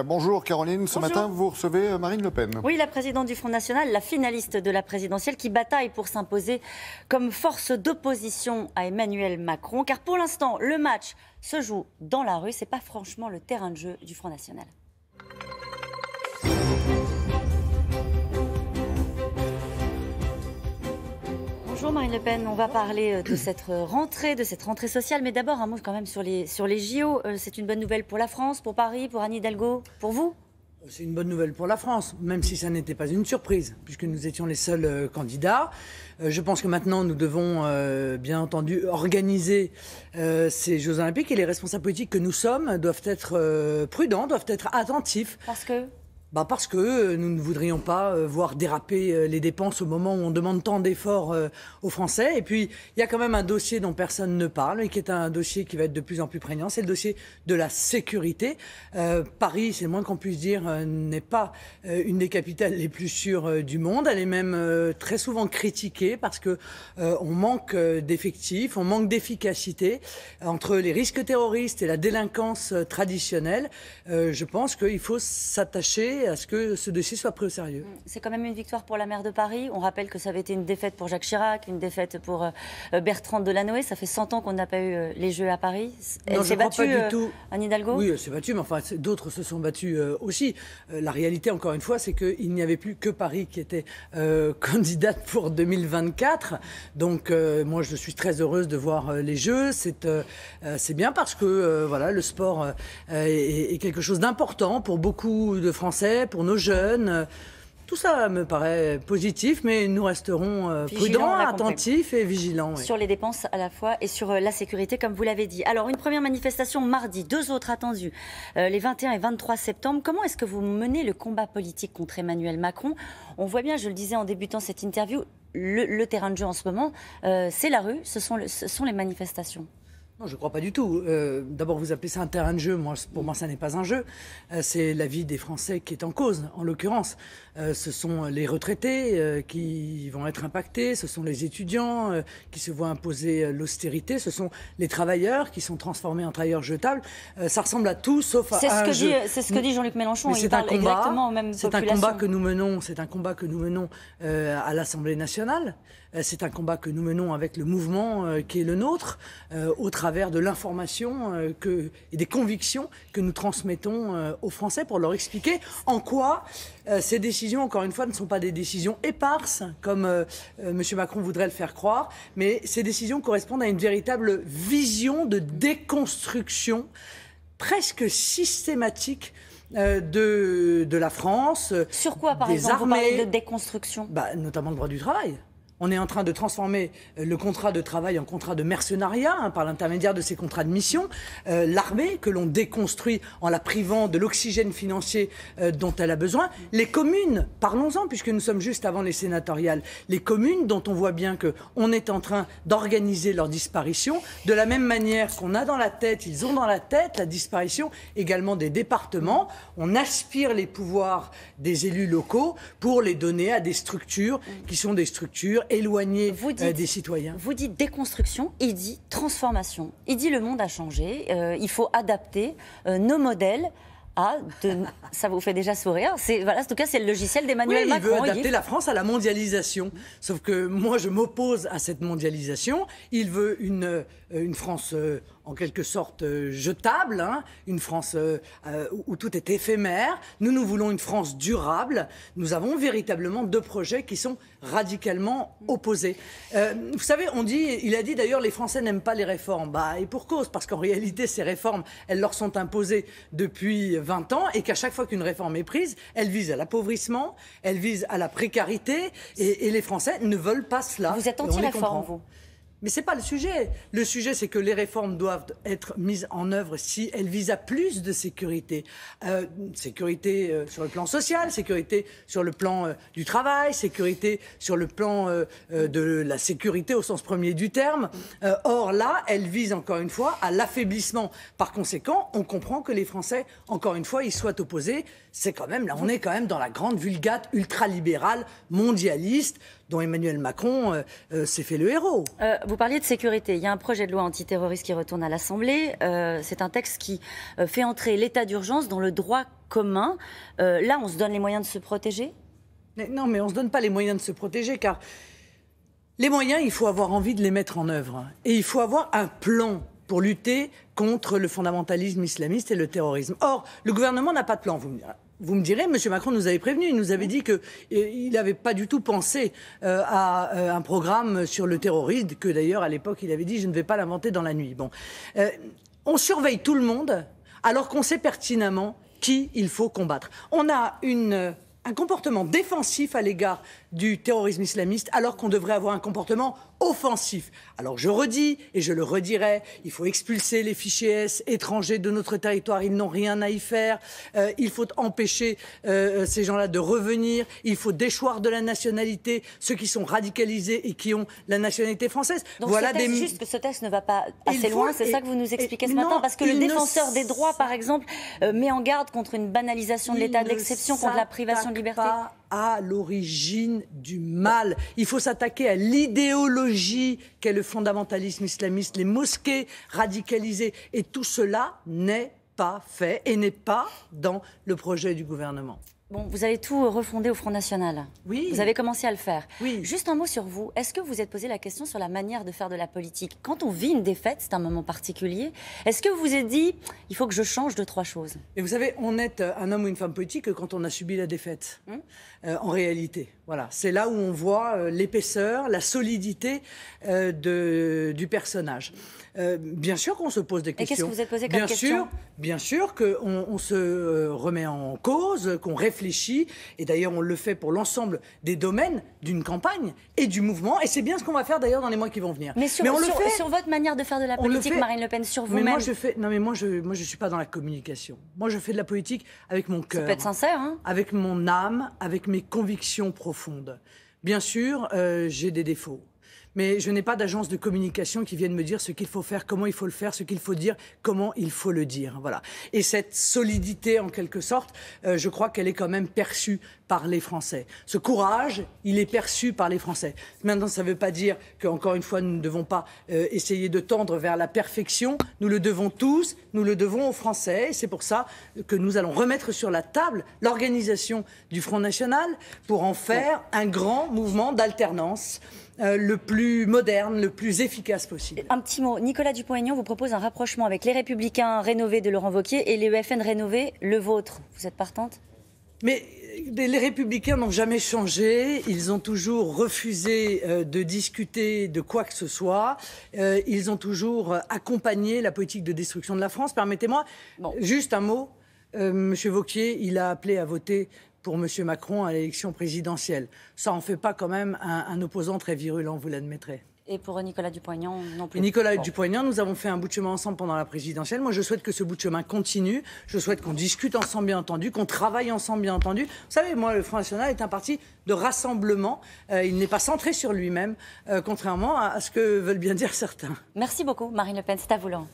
Euh, bonjour Caroline, ce matin vous recevez euh, Marine Le Pen. Oui, la présidente du Front National, la finaliste de la présidentielle qui bataille pour s'imposer comme force d'opposition à Emmanuel Macron. Car pour l'instant, le match se joue dans la rue, ce n'est pas franchement le terrain de jeu du Front National. Marine Le Pen, on va parler euh, de cette euh, rentrée, de cette rentrée sociale, mais d'abord un mot quand même sur les, sur les JO. Euh, c'est une bonne nouvelle pour la France, pour Paris, pour Anne Hidalgo, pour vous c'est une bonne nouvelle pour la France, même si ça n'était pas une surprise, puisque nous étions les seuls candidats. je pense que maintenant, nous devons, bien entendu, organiser ces Jeux Olympiques et les responsables politiques que nous sommes doivent être prudents, doivent être attentifs. Parce que bah, parce que euh, nous ne voudrions pas euh, voir déraper euh, les dépenses au moment où on demande tant d'efforts aux Français. Et puis, il y a quand même un dossier dont personne ne parle et qui est un dossier qui va être de plus en plus prégnant, c'est le dossier de la sécurité. Paris, c'est le moins qu'on puisse dire, n'est pas une des capitales les plus sûres du monde. Elle est même très souvent critiquée parce que on manque d'effectifs, on manque d'efficacité. Entre les risques terroristes et la délinquance traditionnelle, je pense qu'il faut s'attacher à ce que ce dossier soit pris au sérieux. Mm. C'est quand même une victoire pour la maire de Paris. On rappelle que ça avait été une défaite pour Jacques Chirac, une défaite pour euh, euh, Bertrand Delanoë. Ça fait 100 ans qu'on n'a pas eu euh, les Jeux à Paris. Elle s'est battue, tout. Hidalgo Oui, elle s'est battue, mais enfin, d'autres se sont battus aussi. la réalité, encore une fois, c'est qu'il n'y avait plus que Paris qui était candidate pour 2024. Donc, moi, je suis très heureuse de voir les Jeux. C'est bien parce que voilà, le sport est quelque chose d'important pour beaucoup de Français pour nos jeunes. Tout ça me paraît positif, mais nous resterons euh, prudents, attentifs et vigilants. Sur les dépenses à la fois et sur euh, la sécurité, comme vous l'avez dit. Alors, une première manifestation mardi, deux autres attendues euh, les 21 et 23 septembre. Comment est-ce que vous menez le combat politique contre Emmanuel Macron On voit bien, je le disais en débutant cette interview, le, terrain de jeu en ce moment, c'est la rue, ce sont les manifestations. Non, je ne crois pas du tout. Euh, d'abord, vous appelez ça un terrain de jeu. Moi, pour moi, ça n'est pas un jeu. Euh, c'est la vie des Français qui est en cause, en l'occurrence. Euh, ce sont les retraités qui vont être impactés, ce sont les étudiants qui se voient imposer l'austérité, ce sont les travailleurs qui sont transformés en travailleurs jetables. ça ressemble à tout sauf à, C'est ce que dit Jean-Luc Mélenchon. exactement C'est un combat que nous menons. C'est un combat que nous menons à l'Assemblée nationale. Euh, c'est un combat que nous menons avec le mouvement euh, qui est le nôtre, euh, au travers de l'information et des convictions que nous transmettons aux Français pour leur expliquer en quoi ces décisions, encore une fois, ne sont pas des décisions éparses, comme M. Macron voudrait le faire croire, mais ces décisions correspondent à une véritable vision de déconstruction presque systématique de, la France. Sur quoi, par des exemple, armées, de déconstruction bah, Notamment le droit du travail. On est en train de transformer euh, le contrat de travail en contrat de mercenariat hein, par l'intermédiaire de ces contrats de mission. Euh, l'armée que l'on déconstruit en la privant de l'oxygène financier euh, dont elle a besoin. Les communes, parlons-en puisque nous sommes juste avant les sénatoriales. Les communes dont on voit bien que on est en train d'organiser leur disparition de la même manière qu'on a dans la tête, ils ont dans la tête la disparition également des départements. On aspire les pouvoirs des élus locaux pour les donner à des structures qui sont des structures éloigné euh, des citoyens. Vous dites déconstruction, il dit transformation. Il dit le monde a changé, euh, il faut adapter euh, nos modèles. à. ça vous fait déjà sourire. C'est voilà, en tout cas, c'est le logiciel d'Emmanuel Macron. Il veut adapter la France à la mondialisation. Sauf que moi, je m'oppose à cette mondialisation. Il veut une, une France en quelque sorte euh, jetable, hein, une France euh, euh, où, tout est éphémère. Nous, nous voulons une France durable. Nous avons véritablement deux projets qui sont radicalement opposés. vous savez, on dit, il a dit d'ailleurs, les Français n'aiment pas les réformes. Bah, et pour cause, parce qu'en réalité, ces réformes, elles leur sont imposées depuis 20 ans et qu'à chaque fois qu'une réforme est prise, elle vise à l'appauvrissement, elle vise à la précarité et, les Français ne veulent pas cela. Vous êtes anti-réforme, vous mais ce n'est pas le sujet. Le sujet, c'est que les réformes doivent être mises en œuvre si elles visent à plus de sécurité. Euh, sécurité euh, sur le plan social, sécurité sur le plan euh, du travail, sécurité sur le plan de la sécurité au sens premier du terme. or, là, elles visent encore une fois à l'affaiblissement. Par conséquent, on comprend que les Français, encore une fois, y soient opposés. C'est quand même, là, on est quand même dans la grande vulgate ultralibérale, mondialiste, dont Emmanuel Macron euh, euh, s'est fait le héros. Euh, vous parliez de sécurité. Il y a un projet de loi antiterroriste qui retourne à l'Assemblée. C'est un texte qui fait entrer l'état d'urgence dans le droit commun. là, on se donne les moyens de se protéger Non, mais on ne se donne pas les moyens de se protéger car les moyens, il faut avoir envie de les mettre en œuvre. Et il faut avoir un plan pour lutter contre le fondamentalisme islamiste et le terrorisme. Or, le gouvernement n'a pas de plan, vous me direz. Vous me direz, M. Macron nous avait prévenu, il nous avait dit qu'il n'avait pas du tout pensé euh, à euh, un programme sur le terrorisme, que d'ailleurs à l'époque il avait dit je ne vais pas l'inventer dans la nuit. Bon. Euh, on surveille tout le monde alors qu'on sait pertinemment qui il faut combattre. On a un comportement défensif à l'égard du terrorisme islamiste alors qu'on devrait avoir un comportement offensif. Alors je redis et je le redirai, il faut expulser les fichiers S étrangers de notre territoire, ils n'ont rien à y faire, euh, il faut empêcher euh, euh, ces gens-là de revenir, il faut déchoir de la nationalité ceux qui sont radicalisés et qui ont la nationalité française. Donc voilà juste des... juste, ce texte ne va pas assez loin, c'est ça que vous nous expliquez ce matin, parce que le défenseur des droits, par exemple, met en garde contre une banalisation de l'état d'exception, contre la privation de liberté à l'origine du mal. Il faut s'attaquer à l'idéologie qu'est le fondamentalisme islamiste, les mosquées radicalisées. Et tout cela n'est pas fait et n'est pas dans le projet du gouvernement vous avez tout refondé au Front National. Oui. Vous avez commencé à le faire. Oui. Juste un mot sur vous. Est-ce que vous êtes posé la question sur la manière de faire de la politique Quand on vit une défaite, c'est un moment particulier. Est-ce que vous vous êtes dit, il faut que je change de trois choses Et vous savez, on est euh, un homme ou une femme politique quand on a subi la défaite, hum? euh, en réalité. Voilà, c'est là où on voit euh, l'épaisseur, la solidité de, du personnage. bien sûr qu'on se pose des questions. Et qu'est-ce que vous êtes posé comme bien question sûr, Bien sûr qu'on on se remet en cause, qu'on réfléchit et d'ailleurs on le fait pour l'ensemble des domaines d'une campagne et du mouvement, et c'est bien ce qu'on va faire d'ailleurs dans les mois qui vont venir. Mais sur, on le fait, sur votre manière de faire de la politique, Marine Le Pen, sur vous-même. Moi je fais, non mais moi je, moi je suis pas dans la communication. Moi je fais de la politique avec mon cœur. être sincère. Hein. avec mon âme, avec mes convictions profondes. Bien sûr, euh, j'ai des défauts mais je n'ai pas d'agence de communication qui vienne me dire ce qu'il faut faire, comment il faut le faire, ce qu'il faut dire, comment il faut le dire. Voilà. Et cette solidité, en quelque sorte, euh, je crois qu'elle est quand même perçue par les Français. Ce courage, il est perçu par les Français. Maintenant, ça ne veut pas dire qu'encore une fois, nous ne devons pas euh, essayer de tendre vers la perfection. Nous le devons tous, nous le devons aux Français. C'est pour ça que nous allons remettre sur la table l'organisation du Front National pour en faire un grand mouvement d'alternance. Euh, le plus moderne, le plus efficace possible. Un petit mot, Nicolas Dupont-Aignan vous propose un rapprochement avec les Républicains rénovés de Laurent Wauquiez et les UFN rénovés, le vôtre. Vous êtes partante mais euh, les républicains n'ont jamais changé, ils ont toujours refusé euh, de discuter de quoi que ce soit, ils ont toujours accompagné la politique de destruction de la France. Permettez-moi juste un mot. Monsieur Vauquier, il a appelé à voter pour M. Macron à l'élection présidentielle. Ça en fait pas quand même un, opposant très virulent, vous l'admettrez. Et pour Nicolas Dupont-Aignan, non plus. Nicolas nous avons fait un bout de chemin ensemble pendant la présidentielle. Moi, je souhaite que ce bout de chemin continue. Je souhaite qu'on discute ensemble, bien entendu, qu'on travaille ensemble, bien entendu. Vous savez, moi, le Front National est un parti de rassemblement. Euh, il n'est pas centré sur lui-même, euh, contrairement à, ce que veulent bien dire certains. Merci beaucoup, Marine Le Pen. C'est à vous, Laurent.